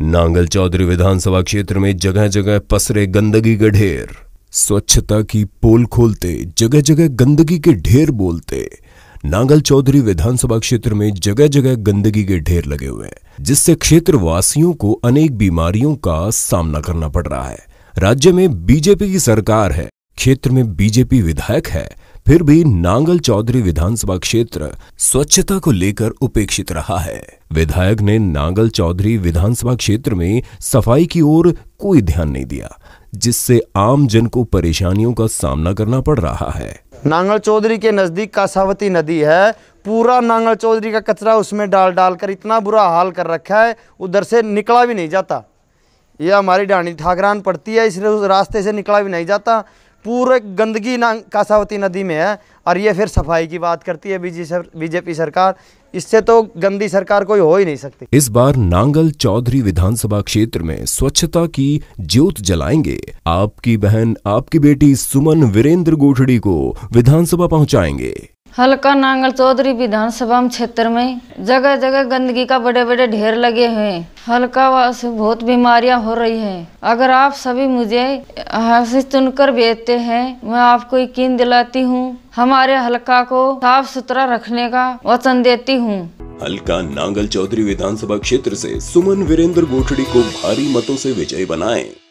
नांगल चौधरी विधानसभा क्षेत्र में जगह जगह पसरे गंदगी के ढेर स्वच्छता की पोल खोलते जगह जगह गंदगी के ढेर बोलते नांगल चौधरी विधानसभा क्षेत्र में जगह जगह गंदगी के ढेर लगे हुए हैं जिससे वासियों को अनेक बीमारियों का सामना करना पड़ रहा है राज्य में बीजेपी की सरकार है क्षेत्र में बीजेपी विधायक है फिर भी नांगल चौधरी विधानसभा क्षेत्र स्वच्छता को लेकर उपेक्षित रहा है विधायक ने नांगल चौधरी विधानसभा क्षेत्र में सफाई की ओर कोई ध्यान नहीं दिया जिससे आम जन को परेशानियों का सामना करना पड़ रहा है नांगल चौधरी के नज़दीक कासावती नदी है पूरा नांगल चौधरी का कचरा उसमें डाल डाल कर इतना बुरा हाल कर रखा है उधर से निकला भी नहीं जाता यह हमारी डांडी ठाकरान पड़ती है इस रास्ते से निकला भी नहीं जाता पूरे गंदगी ना कासावती नदी में है और ये फिर सफाई की बात करती है बीजेपी सरकार इससे तो गंदी सरकार कोई हो ही नहीं सकती इस बार नांगल चौधरी विधानसभा क्षेत्र में स्वच्छता की ज्योत जलाएंगे आपकी बहन आपकी बेटी सुमन वीरेंद्र गोठड़ी को विधानसभा पहुंचाएंगे हल्का नांगल चौधरी विधानसभा क्षेत्र में जगह जगह गंदगी का बड़े बड़े ढेर लगे हैं हल्का से बहुत बीमारियां हो रही है अगर आप सभी मुझे हंसी चुनकर भेजते हैं मैं आपको यकीन दिलाती हूँ हमारे हल्का को साफ सुथरा रखने का वचन देती हूँ हल्का नांगल चौधरी विधानसभा क्षेत्र से सुमन वीरेंद्र गोठड़ी को भारी मतों से विजय बनाए